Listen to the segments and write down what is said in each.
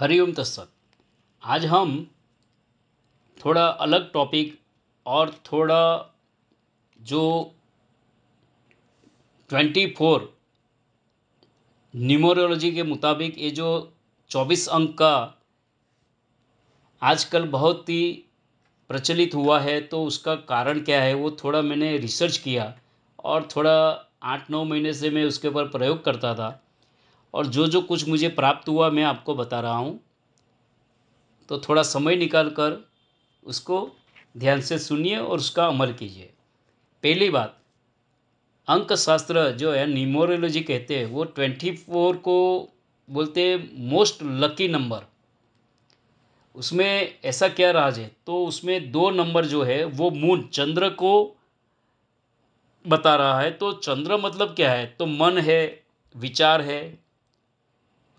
हरिओम तस्सत आज हम थोड़ा अलग टॉपिक और थोड़ा जो ट्वेंटी फोर न्यूमरोलॉजी के मुताबिक ये जो चौबीस अंक का आजकल बहुत ही प्रचलित हुआ है तो उसका कारण क्या है वो थोड़ा मैंने रिसर्च किया और थोड़ा आठ नौ महीने से मैं उसके ऊपर प्रयोग करता था और जो जो कुछ मुझे प्राप्त हुआ मैं आपको बता रहा हूँ तो थोड़ा समय निकाल कर उसको ध्यान से सुनिए और उसका अमल कीजिए पहली बात अंक शास्त्र जो है न्यूमोरोलॉजी कहते हैं वो ट्वेंटी फोर को बोलते हैं मोस्ट लकी नंबर उसमें ऐसा क्या राज है तो उसमें दो नंबर जो है वो मून चंद्र को बता रहा है तो चंद्र मतलब क्या है तो मन है विचार है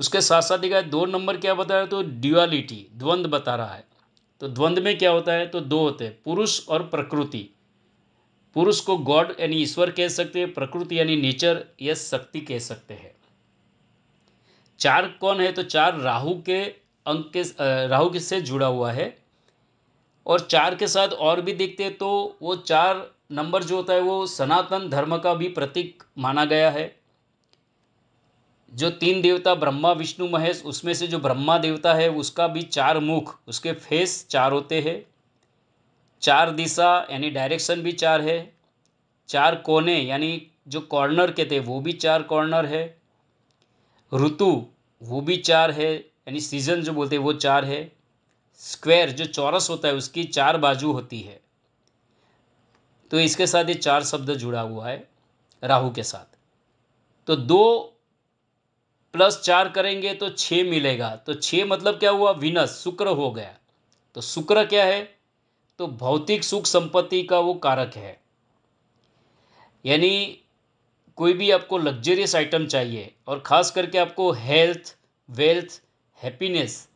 उसके साथ साथ देखा दो नंबर क्या बता रहा है तो ड्युअलिटी द्वंद्व बता रहा है तो द्वंद्व में क्या होता है तो दो होते हैं पुरुष और प्रकृति पुरुष को गॉड यानी ईश्वर कह सकते हैं प्रकृति यानी नेचर या शक्ति कह सकते हैं चार कौन है तो चार राहु के अंक के राहु के से जुड़ा हुआ है और चार के साथ और भी देखते हैं तो वो चार नंबर जो होता है वो सनातन धर्म का भी प्रतीक माना गया है जो तीन देवता ब्रह्मा विष्णु महेश उसमें से जो ब्रह्मा देवता है उसका भी चार मुख उसके फेस चार होते हैं चार दिशा यानी डायरेक्शन भी चार है चार कोने यानी जो कॉर्नर कहते हैं वो भी चार कॉर्नर है ऋतु वो भी चार है यानी सीजन जो बोलते हैं वो चार है स्क्वायर जो चौरस होता है उसकी चार बाजू होती है तो इसके साथ ये चार शब्द जुड़ा हुआ है राहु के साथ तो दो प्लस चार करेंगे तो छ मिलेगा तो छ मतलब क्या हुआ विनस शुक्र हो गया तो शुक्र क्या है तो भौतिक सुख संपत्ति का वो कारक है यानी कोई भी आपको लग्जरियस आइटम चाहिए और ख़ास करके आपको health wealth happiness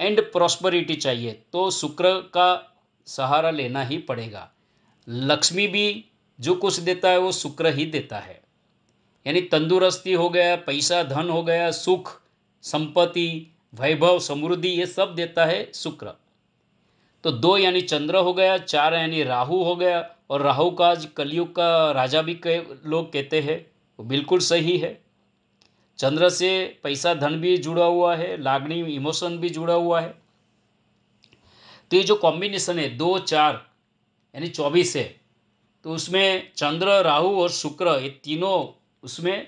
and prosperity चाहिए तो शुक्र का सहारा लेना ही पड़ेगा लक्ष्मी भी जो कुछ देता है वो शुक्र ही देता है यानी तंदुरुस्ती हो गया पैसा धन हो गया सुख संपत्ति वैभव समृद्धि ये सब देता है शुक्र तो दो यानी चंद्र हो गया चार यानी राहु हो गया और राहु का कलयुग का राजा भी कह, लोग कहते हैं वो बिल्कुल सही है चंद्र से पैसा धन भी जुड़ा हुआ है लागणी इमोशन भी जुड़ा हुआ है तो ये जो कॉम्बिनेशन है दो चार यानी चौबीस है तो उसमें चंद्र राहु और शुक्र ये तीनों उसमें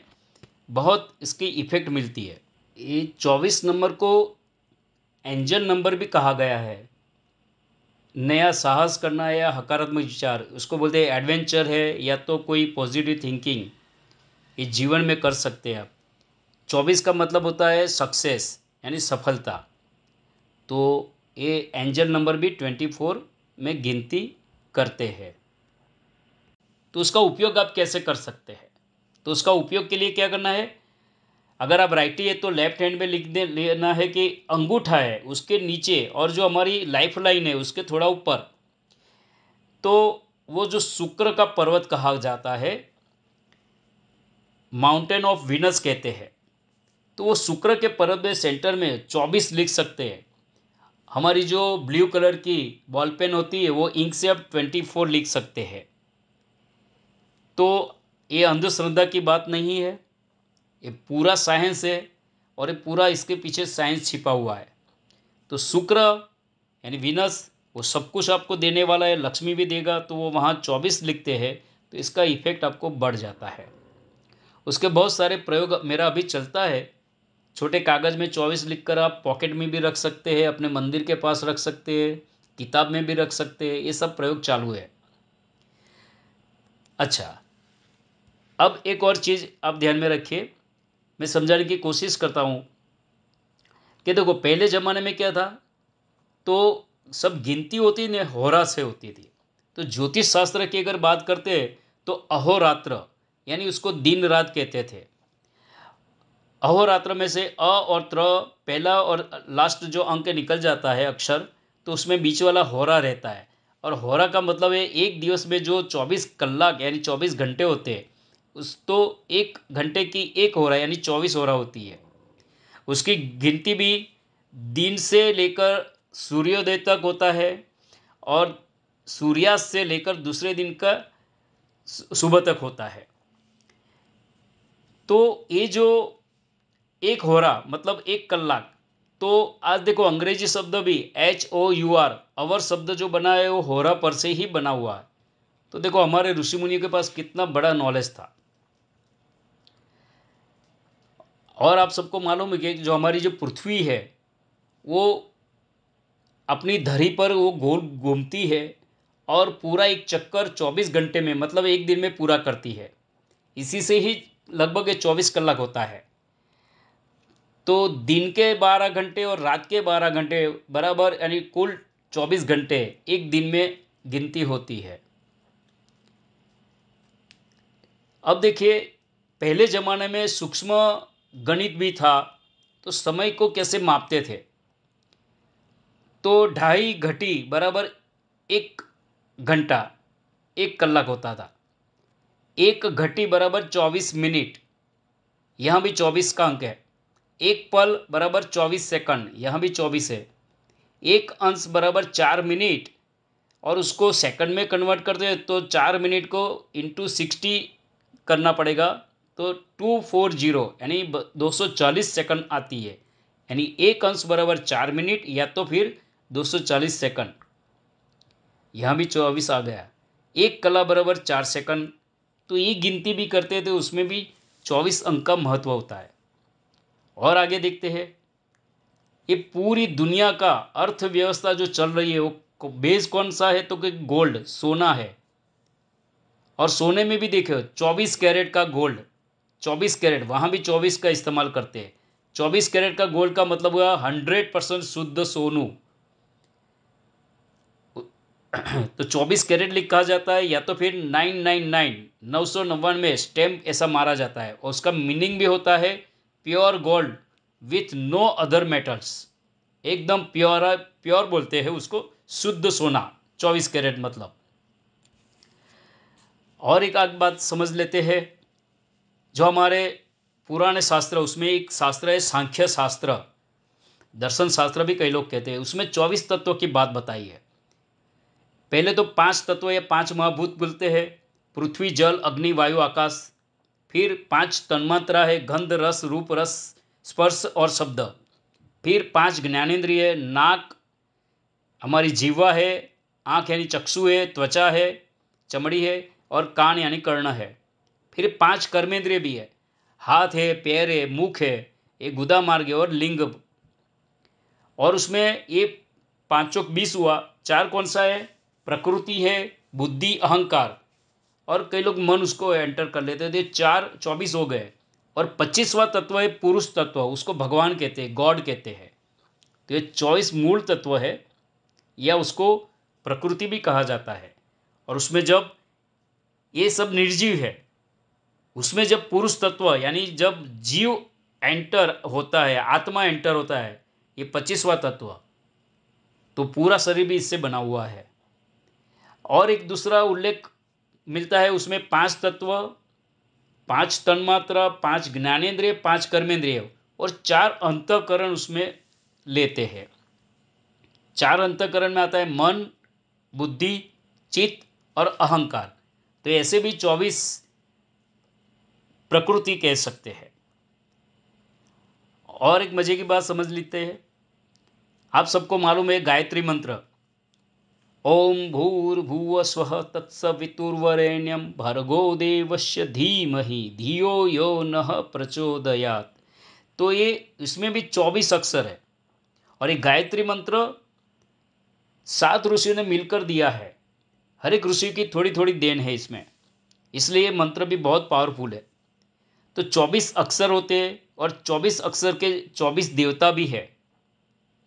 बहुत इसकी इफ़ेक्ट मिलती है ये चौबीस नंबर को एंजल नंबर भी कहा गया है नया साहस करना या हकारात्मक विचार उसको बोलते हैं एडवेंचर है या तो कोई पॉजिटिव थिंकिंग ये जीवन में कर सकते हैं आप चौबीस का मतलब होता है सक्सेस यानी सफलता तो ये एंजल नंबर भी ट्वेंटी फोर में गिनती करते हैं तो उसका उपयोग आप कैसे कर सकते हैं तो उसका उपयोग के लिए क्या करना है अगर आप राइटी है तो लेफ्ट हैंड में लिख दे लेना है कि अंगूठा है उसके नीचे और जो हमारी लाइफ लाइन है उसके थोड़ा ऊपर तो वो जो शुक्र का पर्वत कहा जाता है माउंटेन ऑफ विनस कहते हैं तो वो शुक्र के पर्वत में सेंटर में चौबीस लिख सकते हैं हमारी जो ब्लू कलर की बॉल पेन होती है वो इंक से आप ट्वेंटी फोर लिख सकते हैं तो ये अंधश्रद्धा की बात नहीं है ये पूरा साइंस है और ये पूरा इसके पीछे साइंस छिपा हुआ है तो शुक्र यानी विनस वो सब कुछ आपको देने वाला है लक्ष्मी भी देगा तो वो वहाँ चौबीस लिखते हैं तो इसका इफेक्ट आपको बढ़ जाता है उसके बहुत सारे प्रयोग मेरा अभी चलता है छोटे कागज़ में चौबीस लिखकर आप पॉकेट में भी रख सकते हैं अपने मंदिर के पास रख सकते हैं किताब में भी रख सकते हैं ये सब प्रयोग चालू है अच्छा अब एक और चीज़ आप ध्यान में रखिए मैं समझाने की कोशिश करता हूँ कि देखो पहले ज़माने में क्या था तो सब गिनती होती ने होरा से होती थी तो ज्योतिष शास्त्र की अगर बात करते तो अहोरात्र यानी उसको दिन रात कहते थे अहोरात्र में से अ और त्र पहला और लास्ट जो अंक निकल जाता है अक्षर तो उसमें बीच वाला होरा रहता है और होरा का मतलब है एक दिवस में जो 24 कलाक यानी 24 घंटे होते हैं उस तो एक घंटे की एक होरा यानी चौबीस होरा होती है उसकी गिनती भी दिन से लेकर सूर्योदय तक होता है और सूर्यास्त से लेकर दूसरे दिन का सुबह तक होता है तो ये जो एक होरा मतलब एक कलाक तो आज देखो अंग्रेजी शब्द भी H O U R our शब्द जो बना है वो होरा पर से ही बना हुआ है तो देखो हमारे ऋषि मुनि के पास कितना बड़ा नॉलेज था और आप सबको मालूम है कि जो हमारी जो पृथ्वी है वो अपनी धरी पर वो गोल घूमती है और पूरा एक चक्कर चौबीस घंटे में मतलब एक दिन में पूरा करती है इसी से ही लगभग ये चौबीस कलाक होता है तो दिन के बारह घंटे और रात के बारह घंटे बराबर यानी कुल चौबीस घंटे एक दिन में गिनती होती है अब देखिए पहले ज़माने में सूक्ष्म गणित भी था तो समय को कैसे मापते थे तो ढाई घटी बराबर एक घंटा एक कलाक होता था एक घटी बराबर चौबीस मिनट यहाँ भी चौबीस का अंक है एक पल बराबर चौबीस सेकंड यहाँ भी चौबीस है एक अंश बराबर चार मिनट और उसको सेकंड में कन्वर्ट करते हैं तो चार मिनट को इंटू सिक्सटी करना पड़ेगा तो टू फोर जीरो यानी दो सौ चालीस सेकंड आती है यानी एक अंश बराबर चार मिनट या तो फिर दो सौ चालीस सेकंड यहाँ भी चौबीस आ गया एक कला बराबर चार सेकंड तो ये गिनती भी करते थे तो उसमें भी चौबीस अंक का महत्व होता है और आगे देखते हैं ये पूरी दुनिया का अर्थव्यवस्था जो चल रही है वो बेस कौन सा है तो कि गोल्ड सोना है और सोने में भी देखो चौबीस कैरेट का गोल्ड चौबीस कैरेट वहाँ भी चौबीस का इस्तेमाल करते हैं चौबीस कैरेट का गोल्ड का मतलब हुआ हंड्रेड परसेंट शुद्ध सोनू तो चौबीस कैरेट लिख कहा जाता है या तो फिर नाइन नौ सौ नवानवे स्टैम्प ऐसा मारा जाता है और उसका मीनिंग भी होता है pure gold with no other metals एकदम प्योर प्योर बोलते हैं उसको शुद्ध सोना चौबीस कैरेट मतलब और एक आध बात समझ लेते हैं जो हमारे पुराने शास्त्र उसमें एक शास्त्र है सांख्य शास्त्र दर्शन शास्त्र भी कई लोग कहते हैं उसमें चौबीस तत्वों की बात बताई है पहले तो पांच तत्व या पांच महाभूत बोलते हैं पृथ्वी जल अग्नि वायु आकाश फिर पांच तन्मात्रा है गंध रस रूप रस स्पर्श और शब्द फिर पांच ज्ञानेन्द्रिय नाक हमारी जीवा है आँख यानी चक्षु है त्वचा है चमड़ी है और कान यानी कर्ण है फिर पांच कर्मेंद्रिय भी है हाथ है पैर है मुख है ये गुदा मार्ग है और लिंग और उसमें ये के बीस हुआ चार कौन सा है प्रकृति है बुद्धि अहंकार और कई लोग मन उसको एंटर कर लेते थे तो चार चौबीस हो गए और पच्चीसवा तत्व है पुरुष तत्व उसको भगवान कहते हैं गॉड कहते हैं तो ये चौबीस मूल तत्व है या उसको प्रकृति भी कहा जाता है और उसमें जब ये सब निर्जीव है उसमें जब पुरुष तत्व यानी जब जीव एंटर होता है आत्मा एंटर होता है ये पच्चीसवा तत्व तो पूरा शरीर भी इससे बना हुआ है और एक दूसरा उल्लेख मिलता है उसमें पांच तत्व पांच तन्मात्रा पांच ज्ञानेन्द्रिय पांच कर्मेंद्रिय और चार अंतकरण उसमें लेते हैं चार अंतकरण में आता है मन बुद्धि चित्त और अहंकार तो ऐसे भी चौबीस प्रकृति कह सकते हैं और एक मज़े की बात समझ लेते हैं आप सबको मालूम है गायत्री मंत्र ओम भूर्भुव स्व तत्सवितुर्वरेण्यम भर्गो धीम धीमहि धियो यो न प्रचोदयात तो ये इसमें भी चौबीस अक्षर है और ये गायत्री मंत्र सात ऋषियों ने मिलकर दिया है हर एक ऋषि की थोड़ी थोड़ी देन है इसमें इसलिए ये मंत्र भी बहुत पावरफुल है तो चौबीस अक्षर होते हैं और चौबीस अक्षर के चौबीस देवता भी है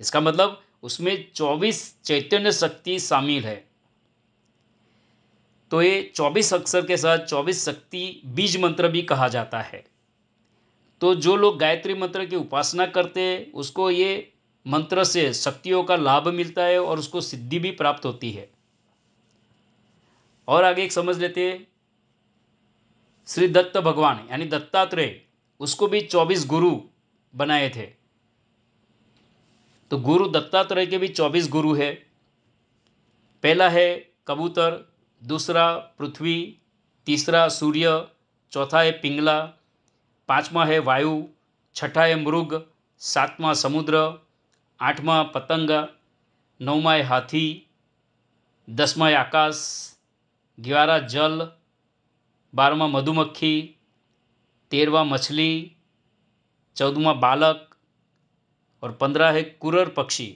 इसका मतलब उसमें चौबीस चैतन्य शक्ति शामिल है तो ये चौबीस अक्षर के साथ चौबीस शक्ति बीज मंत्र भी कहा जाता है तो जो लोग गायत्री मंत्र की उपासना करते हैं उसको ये मंत्र से शक्तियों का लाभ मिलता है और उसको सिद्धि भी प्राप्त होती है और आगे एक समझ लेते हैं श्री दत्त भगवान यानी दत्तात्रेय उसको भी चौबीस गुरु बनाए थे तो गुरु दत्तात्रेय के भी चौबीस गुरु है पहला है कबूतर दूसरा पृथ्वी तीसरा सूर्य चौथा है पिंगला पाँचवा है वायु छठा है मृग सातवां समुद्र आठवां पतंग नौवा है हाथी दसवा है आकाश ग्यारह जल बारमा मधुमक्खी तेरवा मछली चौदवा बालक और पंद्रह है कुरर पक्षी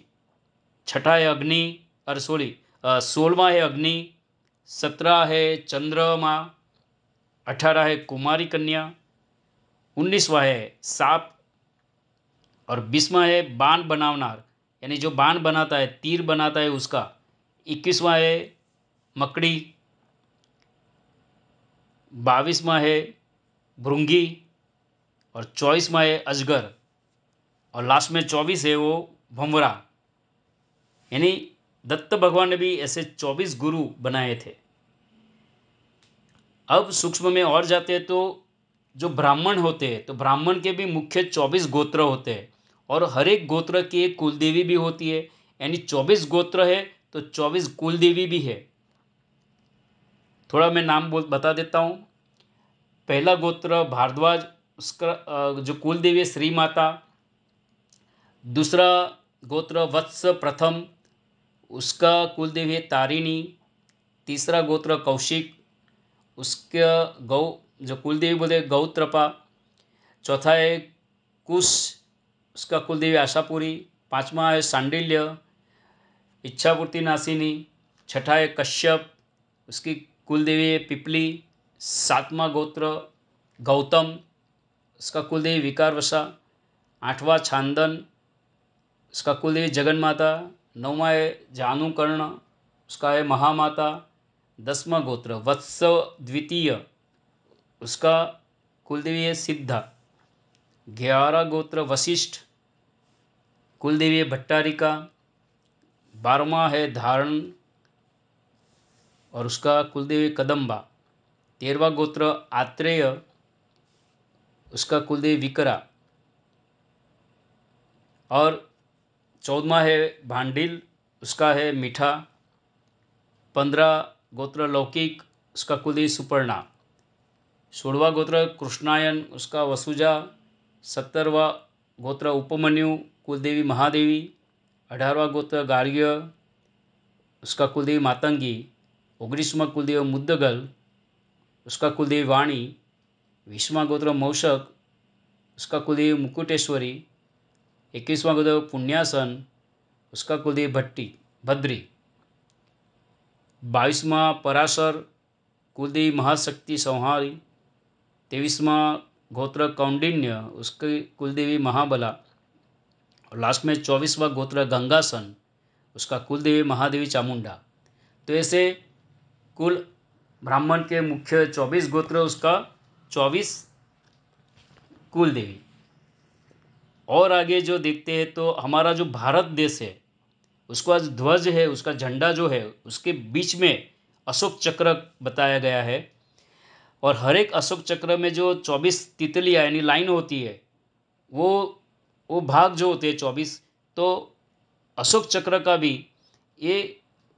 छठा है अग्नि अरे सॉरी सोलवा है अग्नि सत्रह है चंद्रमा अठारह है कुमारी कन्या उन्नीसवा है सांप और बीसवा है बाण बनावनार यानी जो बाण बनाता है तीर बनाता है उसका इक्कीसवा है मकड़ी माँ है भृंगी और चौबीस माँ है अजगर और लास्ट में चौबीस है वो भमरा यानी दत्त भगवान ने भी ऐसे चौबीस गुरु बनाए थे अब सूक्ष्म में और जाते हैं तो जो ब्राह्मण होते हैं तो ब्राह्मण के भी मुख्य चौबीस गोत्र होते हैं और हर एक गोत्र की एक कुलदेवी भी होती है यानी चौबीस गोत्र है तो चौबीस कुलदेवी भी है थोड़ा मैं नाम बोल बता देता हूँ पहला गोत्र भारद्वाज उसका जो कुलदेवी है श्री माता दूसरा गोत्र वत्स प्रथम उसका कुलदेवी है तारिणी तीसरा गोत्र कौशिक उसका गौ जो कुलदेवी बोले गौत्रपा चौथा है कुश उसका कुलदेवी आशापुरी पांचवा है सांडिल्य इच्छापूर्ति नासिनी छठा है कश्यप उसकी कुलदेवी है पिपली सातवां गोत्र गौतम उसका कुलदेवी विकारवशा आठवां छांदन उसका कुलदेवी जगन माता नौवा है जानुकर्ण उसका है महामाता दसवा गोत्र वत्स द्वितीय उसका कुलदेवी है सिद्धा ग्यारह गोत्र वशिष्ठ कुलदेवी है भट्टारिका बारवा है धारण और उसका कुलदेव कदम्बा तेरवा गोत्र आत्रेय उसका कुलदेव विकरा और चौदवा है भांडिल उसका है मीठा पंद्रह गोत्र लौकिक उसका कुलदेव सुपर्णा सोलवा गोत्र कृष्णायन उसका वसुजा सत्तरवा गोत्र उपमन्यु कुलदेवी महादेवी अठारवा गोत्र गार्ग्य उसका कुलदेवी मातंगी ઓગણીસમાં कुलदेव मुद्दगल उसका कुलदेव वाणी विषमा गोत्र मौसक उसका कुलदेव मुकुटेश्वरी इक्कीसवा गोत्र पुण्यासन उसका कुलदेव भट्टी भद्री बाईसवा पराशर कुलदेव महाशक्ति संहारी तेईसवा गोत्र कौंडिन्य उसके कुलदेवी महाबला और लास्ट में चौबीसवा गोत्र गंगासन उसका कुलदेवी महादेवी चामुंडा तो ऐसे कुल ब्राह्मण के मुख्य चौबीस गोत्र उसका चौबीस कुल देवी और आगे जो देखते हैं तो हमारा जो भारत देश है उसका ध्वज है उसका झंडा जो है उसके बीच में अशोक चक्र बताया गया है और हर एक अशोक चक्र में जो चौबीस तितलियाँ यानी लाइन होती है वो वो भाग जो होते हैं चौबीस तो अशोक चक्र का भी ये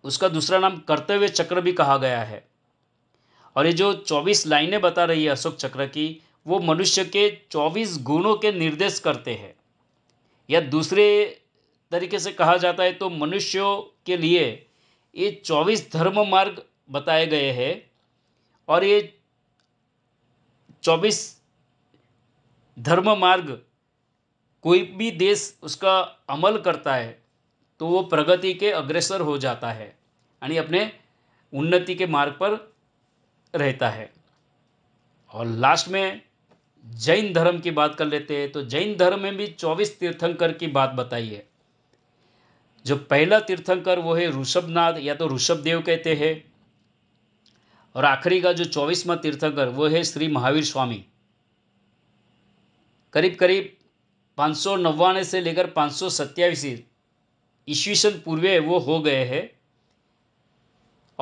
उसका दूसरा नाम कर्तव्य चक्र भी कहा गया है और ये जो चौबीस लाइनें बता रही है अशोक चक्र की वो मनुष्य के चौबीस गुणों के निर्देश करते हैं या दूसरे तरीके से कहा जाता है तो मनुष्यों के लिए ये चौबीस धर्म मार्ग बताए गए हैं और ये चौबीस धर्म मार्ग कोई भी देश उसका अमल करता है तो वो प्रगति के अग्रसर हो जाता है यानी अपने उन्नति के मार्ग पर रहता है और लास्ट में जैन धर्म की बात कर लेते हैं तो जैन धर्म में भी चौबीस तीर्थंकर की बात बताई है जो पहला तीर्थंकर वो है ऋषभनाथ या तो ऋषभदेव कहते हैं और आखिरी का जो चौबीसवा तीर्थंकर वो है श्री महावीर स्वामी करीब करीब पाँच सौ नव्वानवे से लेकर पाँच सौ सत्याईस ईस्वी सन पूर्वे वो हो गए हैं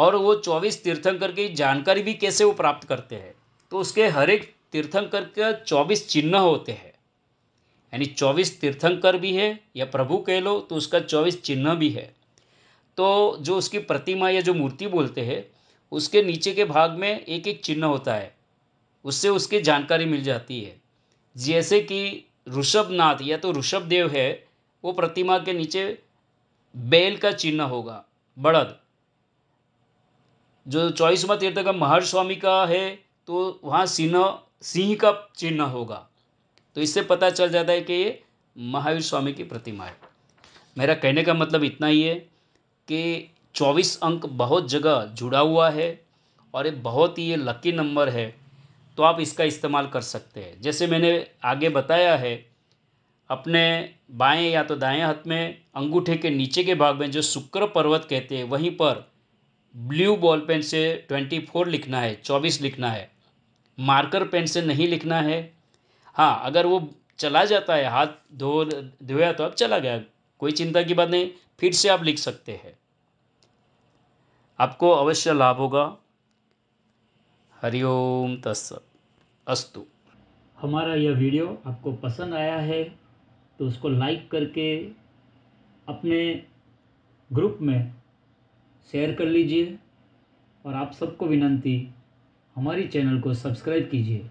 और वो चौबीस तीर्थंकर की जानकारी भी कैसे वो प्राप्त करते हैं तो उसके हर एक तीर्थंकर का चौबीस चिन्ह होते हैं यानी चौबीस तीर्थंकर भी है या प्रभु कह लो तो उसका चौबीस चिन्ह भी है तो जो उसकी प्रतिमा या जो मूर्ति बोलते हैं उसके नीचे के भाग में एक एक चिन्ह होता है उससे उसकी जानकारी मिल जाती है जैसे कि ऋषभनाथ या तो ऋषभ देव है वो प्रतिमा के नीचे बैल का चिन्ह होगा बड़द जो चौबीसवा तीर्थ का महर्ष स्वामी का है तो वहाँ सिंह सिंह का चिन्ह होगा तो इससे पता चल जाता है कि ये महावीर स्वामी की प्रतिमा है मेरा कहने का मतलब इतना ही है कि चौबीस अंक बहुत जगह जुड़ा हुआ है और ये बहुत ही ये लकी नंबर है तो आप इसका इस्तेमाल कर सकते हैं जैसे मैंने आगे बताया है अपने बाएँ या तो दाएँ हाथ में अंगूठे के नीचे के भाग में जो शुक्र पर्वत कहते हैं वहीं पर ब्लू बॉल पेन से ट्वेंटी फोर लिखना है चौबीस लिखना है मार्कर पेन से नहीं लिखना है हाँ अगर वो चला जाता है हाथ धो धोया तो अब चला गया कोई चिंता की बात नहीं फिर से आप लिख सकते हैं आपको अवश्य लाभ होगा हरिओम तस्त अस्तु हमारा यह वीडियो आपको पसंद आया है तो उसको लाइक करके अपने ग्रुप में शेयर कर लीजिए और आप सबको विनंती हमारी चैनल को सब्सक्राइब कीजिए